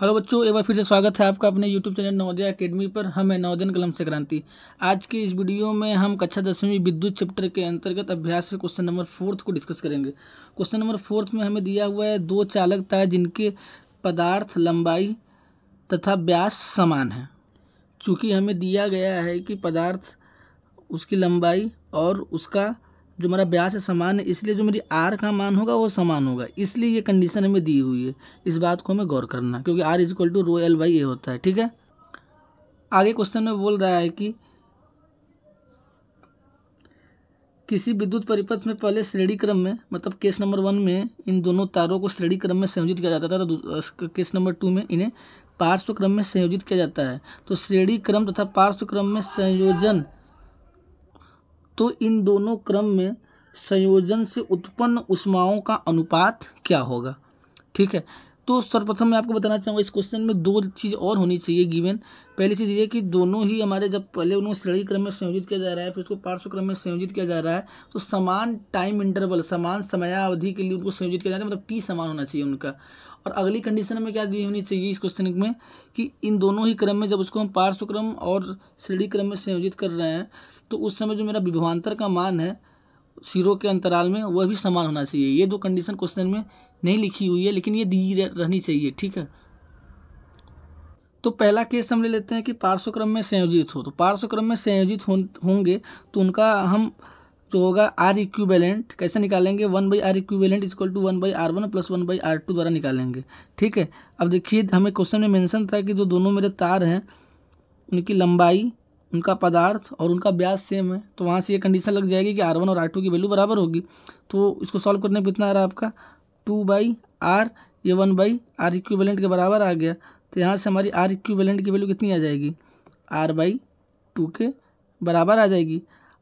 hello बच्चों एक बार फिर से स्वागत है आपका अपने यूट्यूब चैनल नवोदय अकेडमी पर हम है नवोदयन कलम से क्रांति आज की इस वीडियो में हम कक्षा दसवीं विद्युत चैप्टर के अंतर्गत अभ्यास से क्वेश्चन नंबर फोर्थ को डिस्कस करेंगे क्वेश्चन नंबर फोर्थ में हमें दिया हुआ है दो चालक तार जिनके पदार्थ लंबाई तथा ब्यास समान है चूँकि हमें दिया गया है कि पदार्थ उसकी लंबाई और उसका जो मेरा ब्याज है समान है इसलिए जो मेरी आर का मान होगा वो समान होगा इसलिए ये कंडीशन हमें दी हुई है इस बात को हमें गौर करना क्योंकि R is equal to rho L by A होता है ठीक है आगे क्वेश्चन में बोल रहा है कि किसी विद्युत परिपथ में पहले श्रेणी क्रम में मतलब केस नंबर वन में इन दोनों तारों को श्रेणी क्रम में संयोजित किया जाता था तो केस नंबर टू में इन्हें पार्श्व क्रम में संयोजित किया जाता है तो श्रेणी क्रम तथा पार्श्व क्रम में संयोजन तो इन दोनों क्रम में संयोजन से उत्पन्न उष्माओं का अनुपात क्या होगा ठीक है तो सर्वप्रथम मैं आपको बताना चाहूँगा इस क्वेश्चन में दो चीज़ और होनी चाहिए गिवन पहली चीज़ ये कि दोनों ही हमारे जब पहले उन्होंने श्रेणी क्रम में संयोजित किया जा रहा है फिर उसको पार्श्व क्रम में संयोजित किया जा रहा है तो समान टाइम इंटरवल समान समयावधि के लिए उनको संयोजित किया जा रहा है मतलब टी समान होना चाहिए उनका और अगली कंडीशन में क्या दी होनी चाहिए इस क्वेश्चन में कि इन दोनों ही क्रम में जब उसको हम पार्श्व क्रम और श्रेणी क्रम में संयोजित कर रहे हैं तो उस समय जो मेरा विभवान्तर का मान है सिरो के अंतराल में वह भी समान होना चाहिए ये दो कंडीशन क्वेश्चन में नहीं लिखी हुई है लेकिन ये दी रहनी चाहिए ठीक है तो पहला केस हम ले लेते हैं कि पार्श्वक्रम में संयोजित हो तो पार्श्वक्रम में संयोजित होंगे तो उनका हम जो होगा आर इक्विवेलेंट कैसे निकालेंगे one by R equivalent equal to one by R one plus one by R two द्वारा निकालेंगे ठीक है अब देखिए हमें क्वेश्चन में मेंशन था कि जो दोनों मेरे तार हैं उनकी लंबाई उनका पदार्थ और उनका ब्याज सेम है तो वहाँ से ये कंडीशन लग जाएगी कि आर वन और आर टू की वैल्यू बराबर होगी तो इसको सॉल्व करने पर कितना आ रहा है आपका टू बाई आर ये वन बाई आर इक्विवेलेंट के बराबर आ गया तो यहाँ से हमारी आर इक्विवेलेंट की वैल्यू कितनी आ जाएगी आर बाई टू के बराबर आ जाएगी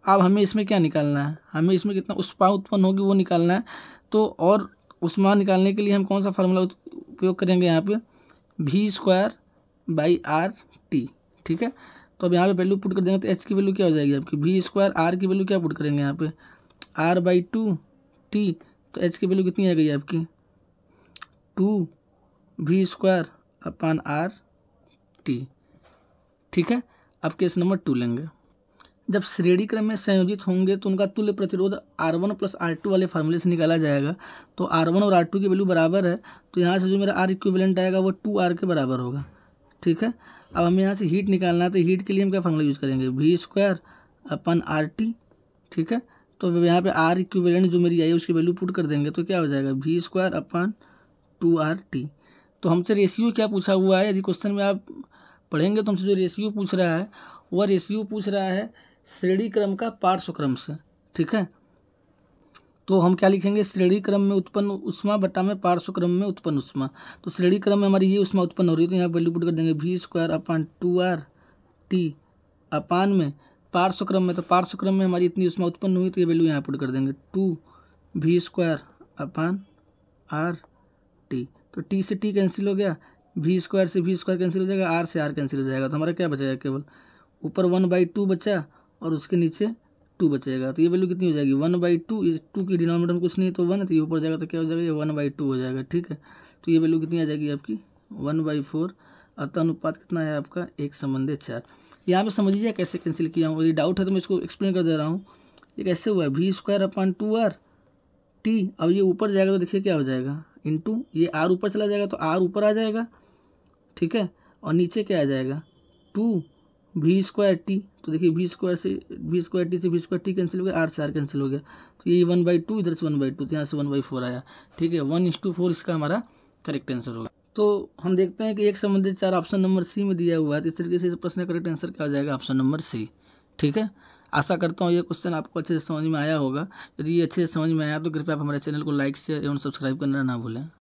अब हमें इसमें क्या निकालना है हमें इसमें कितना उष्मा उत्पन्न होगी वो निकालना है तो और उष्मा निकालने के लिए हम कौन सा फार्मूला उपयोग करेंगे यहाँ पे भी स्क्वायर बाई आर टी ठीक है तो अब यहाँ पे वैल्यू पुट कर देंगे तो एच की वैल्यू क्या हो जाएगी आपकी वी स्क्वायर आर की वैल्यू क्या पुट करेंगे यहाँ पे आर बाई टू टी तो एच की वैल्यू कितनी आ गई आपकी two V square upon R T ठीक है अब केस नंबर टू लेंगे जब श्रेणी क्रम में संयोजित होंगे तो उनका तुल्य प्रतिरोध R one plus R two वाले फार्मूले से निकाला जाएगा तो आर वन और आर टू की वैल्यू बराबर है तो यहाँ से जो मेरा आर इक्विवेलेंट आएगा वो टू आर के बराबर होगा ठीक है अब हमें यहाँ से हीट निकालना है तो हीट के लिए हम क्या फंगला यूज़ करेंगे V square upon R T ठीक है तो यहाँ पे आर इक्विवेलेंट जो मेरी आई है उसकी वैल्यू पुट कर देंगे तो क्या हो जाएगा V square upon two R T तो हमसे रेशियो क्या पूछा हुआ है यदि क्वेश्चन में आप पढ़ेंगे तो हमसे जो रेशियो पूछ रहा है वह रेशियो पूछ रहा है श्रेणी क्रम का पार्श्व क्रम से ठीक है तो हम क्या लिखेंगे श्रेणी क्रम में उत्पन्न उष्मा बटा में पार्श्व क्रम में उत्पन्न उष्मा तो श्रेणी क्रम में हमारी ये उष्मा उत्पन्न हो रही है तो यहाँ वैल्यू पुट कर देंगे V square upon two R T upon में पार्श्व क्रम में तो पार्श्व क्रम में हमारी इतनी उष्मा उत्पन्न हुई तो ये वैल्यू यहाँ पुट कर देंगे two V square upon R T तो टी से टी कैंसिल हो गया वी स्क्वायर से वी स्क्वायर कैंसिल हो जाएगा आर से आर कैंसिल हो जाएगा तो हमारा क्या बचेगा केवल ऊपर वन बाई टू बचा और उसके नीचे टू बचेगा तो ये वैल्यू कितनी हो जाएगी वन बाई टू इस टू की डिनोमीटर में कुछ नहीं तो वन तो ये ऊपर जाएगा तो क्या हो जाएगा ये वन बाई टू हो जाएगा ठीक है तो ये वैल्यू कितनी आ जाएगी आपकी वन बाई फोर अतः अनुपात कितना है आपका एक संबंधित चार यहाँ पर समझ लीजिए कैसे कैंसिल किया हूँ यदि डाउट है तो मैं इसको एक्सप्लेन कर दे रहा हूँ ये कैसे हुआ है V square upon two R T अब ये ऊपर जाएगा तो देखिए क्या हो जाएगा इंटू ये आर ऊपर चला जाएगा तो आर ऊपर आ जाएगा ठीक है और नीचे क्या आ जाएगा टू वी स्क्वायर टी तो देखिए वी स्क्वायर से वी स्क्वायर टी से वी स्क्वायर टी कैंसिल हो गया आर से आर कैंसिल हो गया तो ये वन बाई टू इधर से वन बाई टू तो यहाँ से वन बाई फोर आया ठीक है वन इंस टू फोर इसका हमारा करेक्ट आंसर होगा तो हम देखते हैं कि एक संबंधित चार ऑप्शन नंबर सी में दिया हुआ है तो इस तरीके से इस प्रश्न का करेक्ट आंसर क्या हो जाएगा ऑप्शन नंबर सी ठीक है आशा करता हूँ ये क्वेश्चन आपको अच्छे से समझ में आया होगा यदि ये अच्छे से समझ में आया तो कृपया आप हमारे चैनल को लाइक शेयर एवं सब्सक्राइब करना ना भूलें